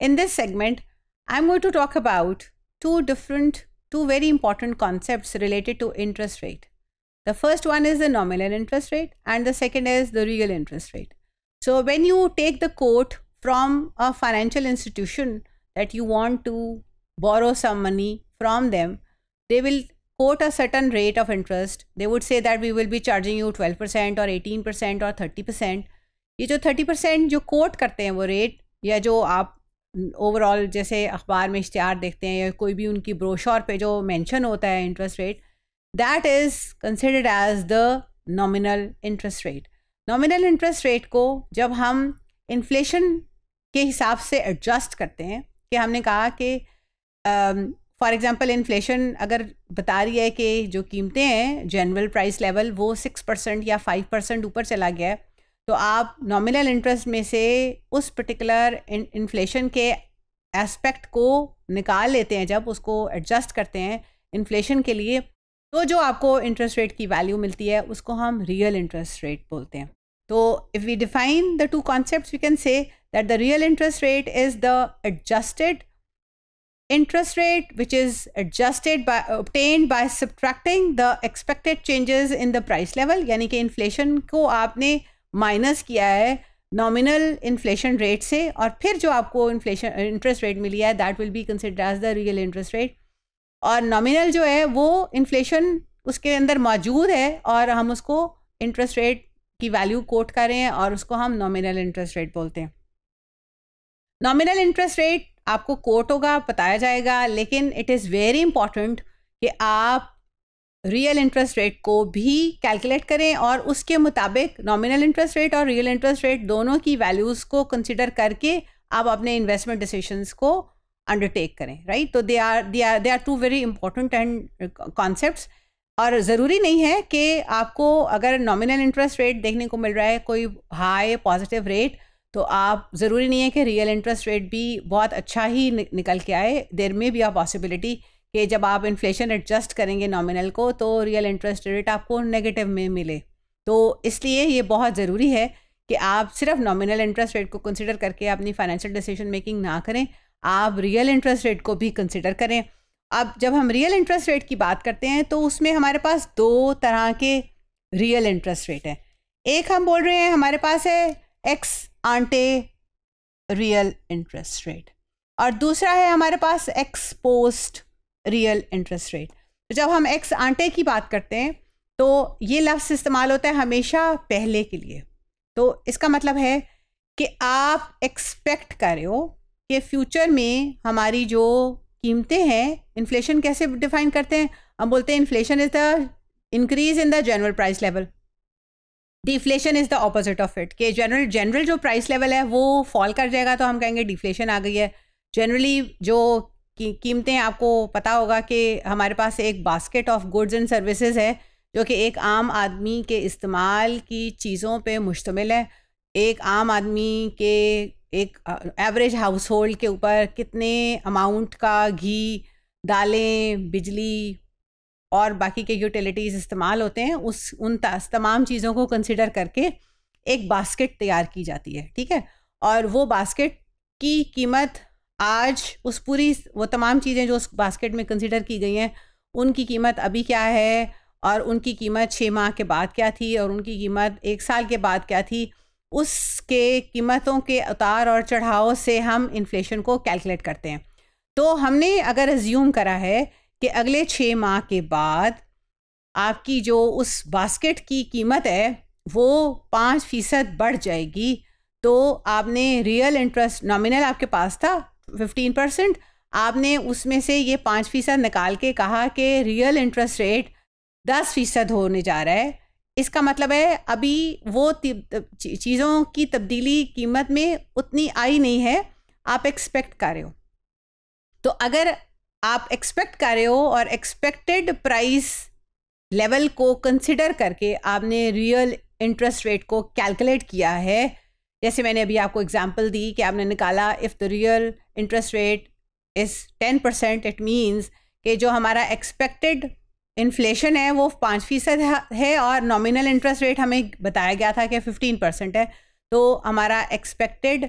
In this segment, I'm going to talk about two different, two very important concepts related to interest rate. The first one is the nominal interest rate and the second is the real interest rate. So when you take the quote from a financial institution that you want to borrow some money from them, they will quote a certain rate of interest. They would say that we will be charging you 12% or 18% or 30%. ये जो 30% जो coat करते हैं वो rate या जो आप overall जैसे अखबार में इश्तहार देखते हैं या कोई भी उनकी ब्रोशर पे जो मेंशन होता है interest rate that is considered as the nominal interest rate nominal interest rate को जब हम इन्फ्लेशन के हिसाब से एडजस्ट करते हैं कि हमने कहा कि फॉर एग्ज़ाम्पल इन्फ्लेशन अगर बता रही है कि जो कीमतें हैं जनरल प्राइस लेवल वो सिक्स परसेंट या फाइव परसेंट ऊपर चला गया है तो आप नॉमिनल इंटरेस्ट में से उस पर्टिकुलर इन्फ्लेशन के एस्पेक्ट को निकाल लेते हैं जब उसको एडजस्ट करते हैं इन्फ्लेशन के लिए तो जो आपको इंटरेस्ट रेट की वैल्यू मिलती है उसको हम रियल इंटरेस्ट रेट बोलते हैं तो if we define the two concept we can say that the real interest rate is the adjusted interest rate which is adjusted by by subtracting the expected changes in the price level यानी कि inflation को आपने minus किया है nominal inflation rate से और फिर जो आपको इन्फ्लेशन इंटरेस्ट रेट मिली है that will be consider as the real interest rate और नॉमिनल जो है वो इन्फ्लेशन उसके अंदर मौजूद है और हम उसको इंटरेस्ट रेट की वैल्यू कोट कर रहे हैं और उसको हम नॉमिनल इंटरेस्ट रेट बोलते हैं नॉमिनल इंटरेस्ट रेट आपको कोट होगा बताया जाएगा लेकिन इट इज़ वेरी इंपॉर्टेंट कि आप रियल इंटरेस्ट रेट को भी कैलकुलेट करें और उसके मुताबिक नॉमिनल इंटरेस्ट रेट और रियल इंटरेस्ट रेट दोनों की वैल्यूज़ को कंसिडर करके आप अपने इन्वेस्टमेंट डिसीशंस को अंडरटेक करें राइट तो they are they are they are two very important and concept और ज़रूरी नहीं है कि आपको अगर नॉमिनल इंटरेस्ट रेट देखने को मिल रहा है कोई हाई पॉजिटिव रेट तो आप ज़रूरी नहीं है कि रियल इंटरेस्ट रेट भी बहुत अच्छा ही निकल के आए देर में भी आ पॉसिबिलिटी कि जब आप इन्फ्लेशन एडजस्ट करेंगे नॉमिनल को तो रियल इंटरेस्ट रेट आपको नेगेटिव में मिले तो इसलिए ये बहुत ज़रूरी है कि आप सिर्फ नॉमिनल इंटरेस्ट रेट को कंसिडर करके अपनी फाइनेंशियल डिसीजन मेकिंग ना करें आप रियल इंटरेस्ट रेट को भी कंसिडर करें अब जब हम रियल इंटरेस्ट रेट की बात करते हैं तो उसमें हमारे पास दो तरह के रियल इंटरेस्ट रेट हैं एक हम बोल रहे हैं हमारे पास है ex ante real interest rate और दूसरा है हमारे पास ex post real interest rate तो जब हम एक्स आंटे की बात करते हैं तो ये लफ्स इस्तेमाल होता है हमेशा पहले के लिए तो इसका मतलब है कि आप एक्सपेक्ट कर रहे हो कि फ्यूचर में हमारी जो कीमतें हैं इन्फ्लेशन कैसे डिफाइन करते हैं हम बोलते हैं inflation is the increase in the general price level deflation is the opposite of it कि जनरल जनरल जो प्राइस लेवल है वो फॉल कर जाएगा तो हम कहेंगे डिफ्लेशन आ गई है जनरली जो की कीमतें आपको पता होगा कि हमारे पास एक basket of goods and services है जो कि एक आम आदमी के इस्तेमाल की चीज़ों पे मुश्तमिल है एक आम आदमी के एक एवरेज हाउस होल्ड के ऊपर कितने अमाउंट का घी दालें बिजली और बाकी के यूटिलिटीज़ इस्तेमाल होते हैं उस उन तमाम चीज़ों को कंसिडर करके एक बास्केट तैयार की जाती है ठीक है और वो बास्केट की कीमत आज उस पूरी वो तमाम चीज़ें जो उस बास्केट में कंसिडर की गई हैं उनकी कीमत अभी क्या है और उनकी कीमत छः माह के बाद क्या थी और उनकी कीमत एक साल के बाद क्या थी उसके कीमतों के उतार और चढ़ाव से हम इन्फ्लेशन को कैलकुलेट करते हैं तो हमने अगर ज्यूम करा है कि अगले छः माह के बाद आपकी जो उस बास्केट की कीमत है वो पाँच फ़ीसद बढ़ जाएगी तो आपने रियल इंटरेस्ट नॉमिनल आपके पास था फिफ्टीन परसेंट आपने उसमें से ये पाँच फ़ीसद निकाल के कहा कि रियल इंटरेस्ट रेट दस फ़ीसद होने जा रहा है इसका मतलब है अभी वो चीज़ों की तब्दीली कीमत में उतनी आई नहीं है आप एक्सपेक्ट कर रहे हो तो अगर आप एक्सपेक्ट कर रहे हो और एक्सपेक्टेड प्राइस लेवल को कंसिडर करके आपने रियल इंटरेस्ट रेट को कैलकुलेट किया है जैसे मैंने अभी आपको एग्जांपल दी कि आपने निकाला if the real interest rate is ten percent it means कि जो हमारा एक्सपेक्टेड इन्फ्लेशन है वो पाँच फ़ीसद है और नॉमिनल इंटरेस्ट रेट हमें बताया गया था कि फिफ्टीन परसेंट है तो हमारा expected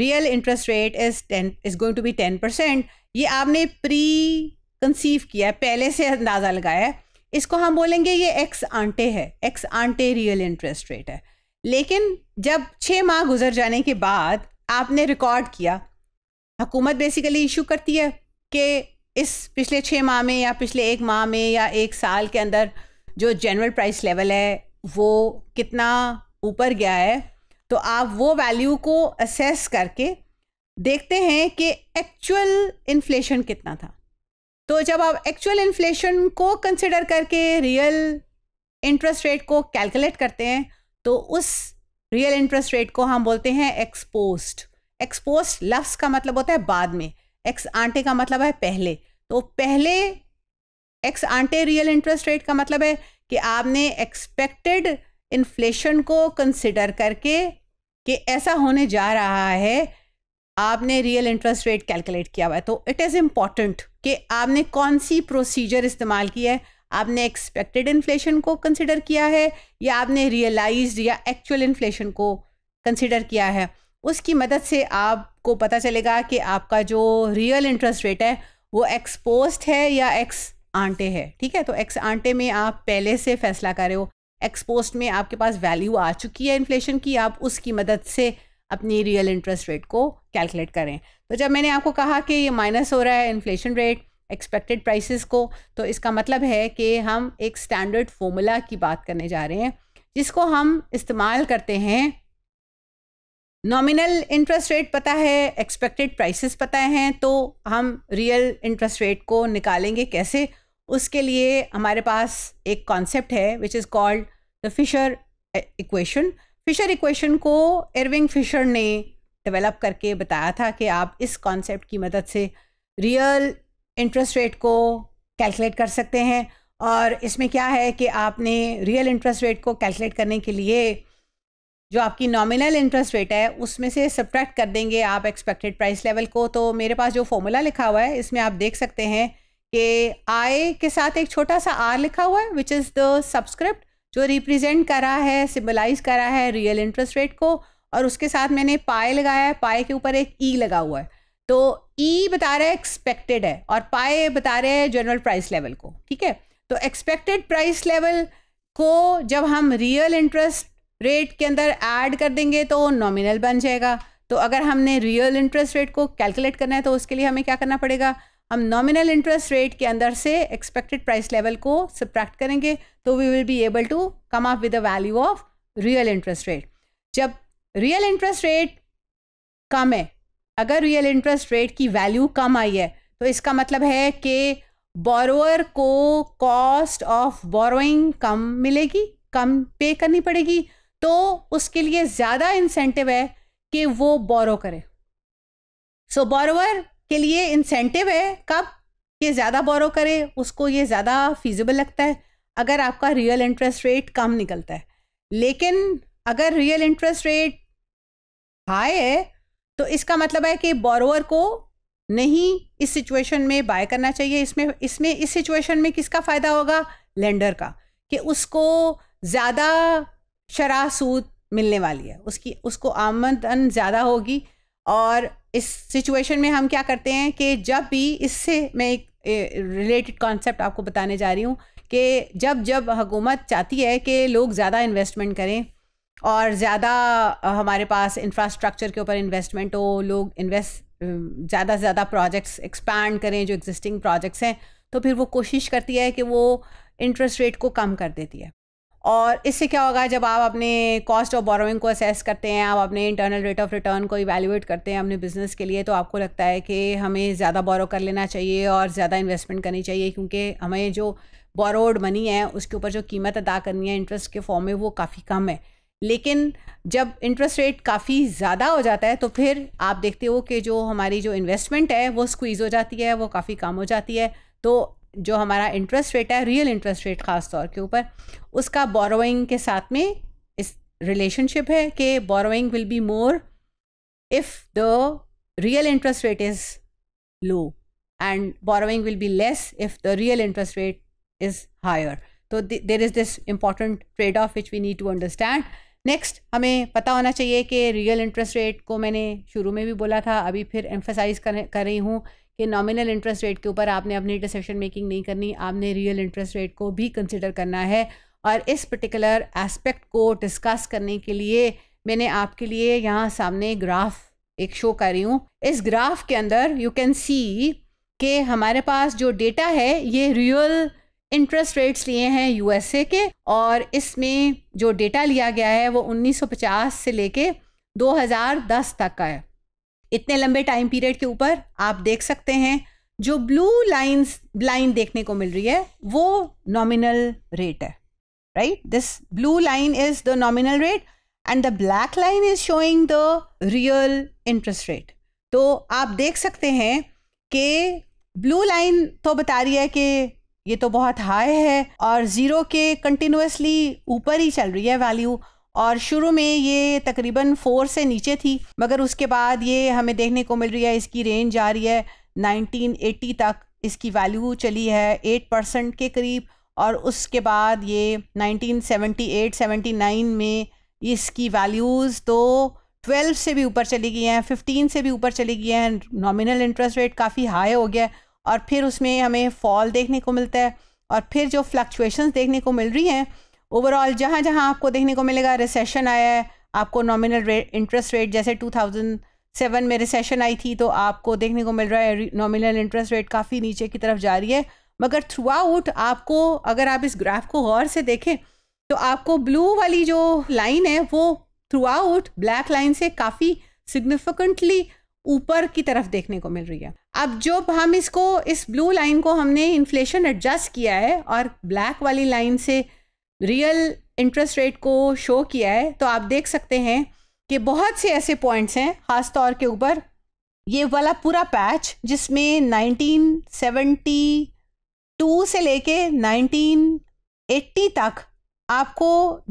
real interest rate is ten is going to be ten percent ये आपने प्री कंसीव किया है पहले से अंदाज़ा लगाया है इसको हम बोलेंगे ये एक्स आंटे है ex ante real interest rate है लेकिन जब छः माह गुजर जाने के बाद आपने रिकॉर्ड किया हुकूमत बेसिकली इशू करती है कि इस पिछले छः माह में या पिछले एक माह में या एक साल के अंदर जो जनरल प्राइस लेवल है वो कितना ऊपर गया है तो आप वो वैल्यू को असेस करके देखते हैं कि एक्चुअल इन्फ्लेशन कितना था तो जब आप एक्चुअल इन्फ्लेशन को कंसिडर करके रियल इंटरेस्ट रेट को कैलकुलेट करते हैं तो उस रियल इंटरेस्ट रेट को हम बोलते हैं एक्सपोस्ट एक्सपोज लफ्स का मतलब होता है बाद में एक्स आंटे का मतलब है पहले तो पहले ex ante real interest rate का मतलब है कि आपने एक्सपेक्टेड इन्फ्लेशन को कंसिडर करके कि ऐसा होने जा रहा है आपने रियल इंटरेस्ट रेट कैलकुलेट किया हुआ है तो इट इज़ इम्पॉर्टेंट कि आपने कौन सी प्रोसीजर इस्तेमाल की है आपने एक्सपेक्टेड इन्फ्लेशन को कंसिडर किया है या आपने रियलाइज या एक्चुअल इन्फ्लेशन को कंसिडर किया है उसकी मदद से आपको पता चलेगा कि आपका जो रियल इंटरेस्ट रेट है वो एक्सपोस्ट है या एक्स आंटे है ठीक है तो एक्स आंटे में आप पहले से फैसला कर रहे हो एक्सपोस्ट में आपके पास वैल्यू आ चुकी है इन्फ्लेशन की आप उसकी मदद से अपनी रियल इंटरेस्ट रेट को कैलकुलेट करें तो जब मैंने आपको कहा कि ये माइनस हो रहा है इन्फ्लेशन रेट एक्सपेक्टेड प्राइसेस को तो इसका मतलब है कि हम एक स्टैंडर्ड फॉर्मूला की बात करने जा रहे हैं जिसको हम इस्तेमाल करते हैं नॉमिनल इंटरेस्ट रेट पता है एक्सपेक्टेड प्राइसेस पता हैं तो हम रियल इंटरेस्ट रेट को निकालेंगे कैसे उसके लिए हमारे पास एक कॉन्सेप्ट है which is called the Fisher equation Fisher equation को एरविंग फिशर ने डेवलप करके बताया था कि आप इस कॉन्सेप्ट की मदद से रियल इंटरेस्ट रेट को कैलकुलेट कर सकते हैं और इसमें क्या है कि आपने रियल इंटरेस्ट रेट को कैलकुलेट करने के लिए जो आपकी नॉमिनल इंटरेस्ट रेट है उसमें से सब्ट्रैक्ट कर देंगे आप एक्सपेक्टेड प्राइस लेवल को तो मेरे पास जो फॉर्मूला लिखा हुआ है इसमें आप देख सकते हैं कि आय के साथ एक छोटा सा आर लिखा हुआ है विच इज़ द सब्सक्रिप्ट जो रिप्रेजेंट कर रहा है सिम्बलाइज कर रहा है रियल इंटरेस्ट रेट को और उसके साथ मैंने पाए लगाया है पाए के ऊपर एक ई e लगा हुआ है तो ई e बता रहा है एक्सपेक्टेड है और पाए बता रहे हैं जनरल प्राइस लेवल को ठीक है तो एक्सपेक्टेड प्राइस लेवल को जब हम रियल इंटरेस्ट रेट के अंदर ऐड कर देंगे तो नॉमिनल बन जाएगा तो अगर हमने रियल इंटरेस्ट रेट को कैलकुलेट करना है तो उसके लिए हमें क्या करना पड़ेगा हम नॉमिनल इंटरेस्ट रेट के अंदर से एक्सपेक्टेड प्राइस लेवल को सब्ट्रैक्ट करेंगे तो we will be able to come up with the value of real interest rate जब रियल इंटरेस्ट रेट कम है अगर रियल इंटरेस्ट रेट की वैल्यू कम आई है तो इसका मतलब है कि बोरोअर को कॉस्ट ऑफ बोरोइंग कम मिलेगी कम पे करनी पड़ेगी तो उसके लिए ज़्यादा इंसेंटिव है कि वो बोरो करे सो so, बोरोवर के लिए इंसेंटिव है कब कि ज़्यादा बोरो करे उसको ये ज़्यादा फीजिबल लगता है अगर आपका रियल इंटरेस्ट रेट कम निकलता है लेकिन अगर रियल इंटरेस्ट रेट हाई है तो इसका मतलब है कि बोरोवर को नहीं इस सिचुएशन में बाय करना चाहिए इसमें इसमें इस सिचुएशन में किसका फ़ायदा होगा लेंडर का कि उसको ज़्यादा शराह सूद मिलने वाली है उसकी उसको आमदन ज़्यादा होगी और इस सिचुएशन में हम क्या करते हैं कि जब भी इससे मैं एक रिलेटेड कॉन्सेप्ट आपको बताने जा रही हूँ कि जब जब हुकूमत चाहती है कि लोग ज़्यादा इन्वेस्टमेंट करें और ज़्यादा हमारे पास इंफ्रास्ट्रक्चर के ऊपर इन्वेस्टमेंट हो लोग इन्वेस्ट ज़्यादा से ज़्यादा प्रोजेक्ट्स एक्सपैंड करें जो एग्जिस्टिंग प्रोजेक्ट्स हैं तो फिर वो कोशिश करती है कि वो इंटरेस्ट रेट को कम कर देती है और इससे क्या होगा जब आप अपने कॉस्ट ऑफ बोरोइंग को असेस करते हैं आप अपने इंटरनल रेट ऑफ रिटर्न को इवेल्यूएट करते हैं अपने बिजनेस के लिए तो आपको लगता है कि हमें ज़्यादा बोरो कर लेना चाहिए और ज़्यादा इन्वेस्टमेंट करनी चाहिए क्योंकि हमें जो बोरोड मनी है उसके ऊपर जो कीमत अदा करनी है इंटरेस्ट के फॉर्म में वो काफ़ी कम है लेकिन जब इंटरेस्ट रेट काफ़ी ज़्यादा हो जाता है तो फिर आप देखते हो कि जो हमारी जो इन्वेस्टमेंट है वो स्क्वीज़ हो जाती है वो काफ़ी कम हो जाती है तो जो हमारा इंटरेस्ट रेट है रियल इंटरेस्ट रेट ख़ास तौर के ऊपर उसका बोरोइंग के साथ में इस रिलेशनशिप है कि borrowing will be more if the real interest rate is low and borrowing will be less if the real interest rate is higher तो there is this important trade off which we need to understand next हमें पता होना चाहिए कि real interest rate को मैंने शुरू में भी बोला था अभी फिर एम्फेसाइज कर रही हूँ कि नॉमिनल इंटरेस्ट रेट के ऊपर आपने अपनी डिसीशन मेकिंग नहीं करनी आपने रियल इंटरेस्ट रेट को भी कंसिडर करना है और इस पर्टिकुलर एस्पेक्ट को डिस्कस करने के लिए मैंने आपके लिए यहाँ सामने ग्राफ एक शो कर रही हूँ इस ग्राफ के अंदर यू कैन सी कि हमारे पास जो डेटा है ये रियल इंटरेस्ट रेट्स लिए हैं यूएसए के और इसमें जो डेटा लिया गया है वो 1950 से लेके 2010 तक का है इतने लंबे टाइम पीरियड के ऊपर आप देख सकते हैं जो ब्लू लाइंस लाइन देखने को मिल रही है वो नॉमिनल रेट है right this blue line is the nominal rate and the black line is showing the real interest rate तो आप देख सकते हैं कि ब्लू लाइन तो बता रही है कि ये तो बहुत हाई है और ज़ीरो के कंटिन्यूसली ऊपर ही चल रही है वैल्यू और शुरू में ये तकरीबन फोर से नीचे थी मगर उसके बाद ये हमें देखने को मिल रही है इसकी रेंज आ रही है 1980 तक इसकी वैल्यू चली है 8 परसेंट के करीब और उसके बाद ये 1978-79 में इसकी वैल्यूज़ तो 12 से भी ऊपर चली गई हैं 15 से भी ऊपर चली गई हैं नॉमिनल इंटरेस्ट रेट काफ़ी हाई हो गया और फिर उसमें हमें फॉल देखने को मिलता है और फिर जो फ्लक्चुएशंस देखने को मिल रही हैं ओवरऑल जहाँ जहाँ आपको देखने को मिलेगा रिसेशन आया है आपको नॉमिनल रेट इंटरेस्ट रेट जैसे 2007 में रिसेशन आई थी तो आपको देखने को मिल रहा है नॉमिनल इंटरेस्ट रेट काफ़ी नीचे की तरफ जा रही है मगर थ्रू आउट आपको अगर आप इस ग्राफ को गौर से देखें तो आपको ब्लू वाली जो लाइन है वो थ्रू आउट ब्लैक लाइन से काफ़ी सिग्निफिकेंटली ऊपर की तरफ देखने को मिल रही है अब जब हम इसको इस ब्लू लाइन को हमने इन्फ्लेशन एडजस्ट किया है और ब्लैक वाली लाइन से रियल इंटरेस्ट रेट को शो किया है तो आप देख सकते हैं कि बहुत से ऐसे पॉइंट्स हैं ख़ास तौर के ऊपर ये वाला पूरा पैच जिसमें 1972 से लेके 1980 तक आपको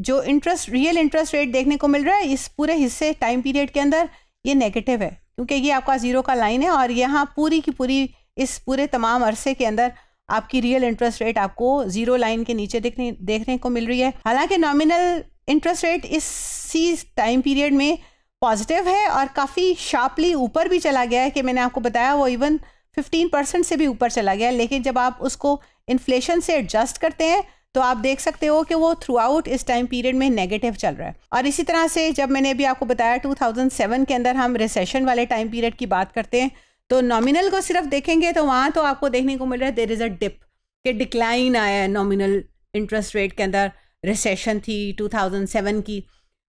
जो इंटरेस्ट रियल इंटरेस्ट रेट देखने को मिल रहा है इस पूरे हिस्से टाइम पीरियड के अंदर ये नेगेटिव है क्योंकि ये आपका ज़ीरो का लाइन है और यहाँ पूरी की पूरी इस पूरे तमाम अरसे के अंदर आपकी रियल इंटरेस्ट रेट आपको जीरो लाइन के नीचे देखने देखने को मिल रही है हालांकि नॉमिनल इंटरेस्ट रेट इसी टाइम पीरियड में पॉजिटिव है और काफ़ी शार्पली ऊपर भी चला गया है कि मैंने आपको बताया वो इवन 15 परसेंट से भी ऊपर चला गया है लेकिन जब आप उसको इन्फ्लेशन से एडजस्ट करते हैं तो आप देख सकते हो कि वो थ्रू आउट इस टाइम पीरियड में नेगेटिव चल रहा है और इसी तरह से जब मैंने अभी आपको बताया 2007 के अंदर हम रिसेशन वाले टाइम पीरियड की बात करते हैं तो नॉमिनल को सिर्फ देखेंगे तो वहाँ तो आपको देखने को मिल रहा है देर इज़ अ डिप कि डिक्लाइन आया है नॉमिनल इंटरेस्ट रेट के अंदर रिसेशन थी 2007 की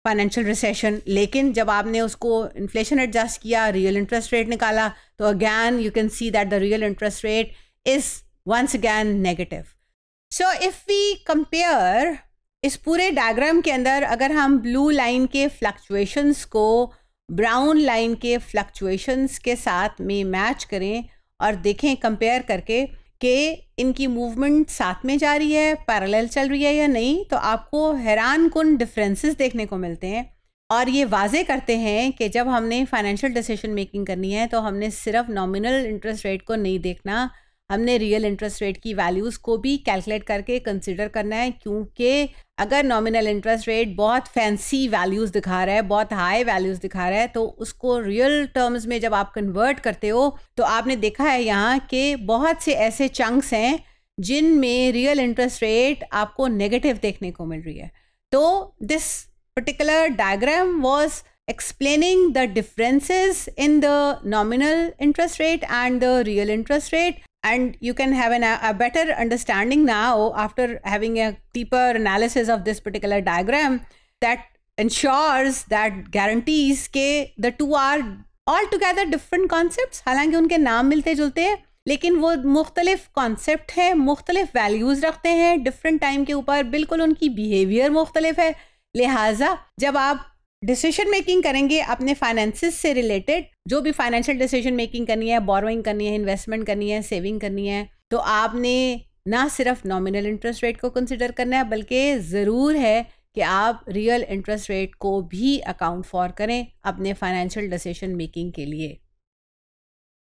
फाइनेंशियल रिसेशन लेकिन जब आपने उसको इन्फ्लेशन एडजस्ट किया रियल इंटरेस्ट रेट निकाला तो again you can see that the real interest rate is once again negative so if we compare इस पूरे डायग्राम के अंदर अगर हम ब्लू लाइन के फ्लक्चुएशंस को ब्राउन लाइन के फ्लक्चुएशंस के साथ में मैच करें और देखें कंपेयर करके कि इनकी मूवमेंट साथ में जा रही है पैरेलल चल रही है या नहीं तो आपको हैरान कन डिफरेंसेस देखने को मिलते हैं और ये वाजे करते हैं कि जब हमने फाइनेंशियल डिसीजन मेकिंग करनी है तो हमने सिर्फ नॉमिनल इंटरेस्ट रेट को नहीं देखना हमने रियल इंटरेस्ट रेट की वैल्यूज़ को भी कैलकुलेट करके कंसिडर करना है क्योंकि अगर नॉमिनल इंटरेस्ट रेट बहुत फैंसी वैल्यूज़ दिखा रहा है बहुत हाई वैल्यूज़ दिखा रहा है तो उसको रियल टर्म्स में जब आप कन्वर्ट करते हो तो आपने देखा है यहाँ के बहुत से ऐसे चंक्स हैं जिन में रियल इंटरेस्ट रेट आपको नेगेटिव देखने को मिल रही है तो this particular diagram was explaining the differences in the nominal interest rate and the real interest rate and you can have an, a better understanding now after having a deeper analysis of this particular diagram that ensures that guarantees ke the two are altogether different concepts halanki unke naam milte julte hain लेकिन वो मुख्तलिफ concept हैं मुख्तलिफ values रखते हैं different time के ऊपर बिल्कुल उनकी बिहेवियर मुख्तलिफ है लिहाजा जब आप डिसीजन मेकिंग करेंगे अपने फाइनेंसिस से रिलेटेड जो भी फाइनेंशियल डिसीजन मेकिंग करनी है बोरोइंग करनी है इन्वेस्टमेंट करनी है सेविंग करनी है तो आपने ना सिर्फ नॉमिनल इंटरेस्ट रेट को कंसिडर करना है बल्कि ज़रूर है कि आप रियल इंटरेस्ट रेट को भी अकाउंट फॉर करें अपने फाइनेंशियल डिसीजन मेकिंग के लिए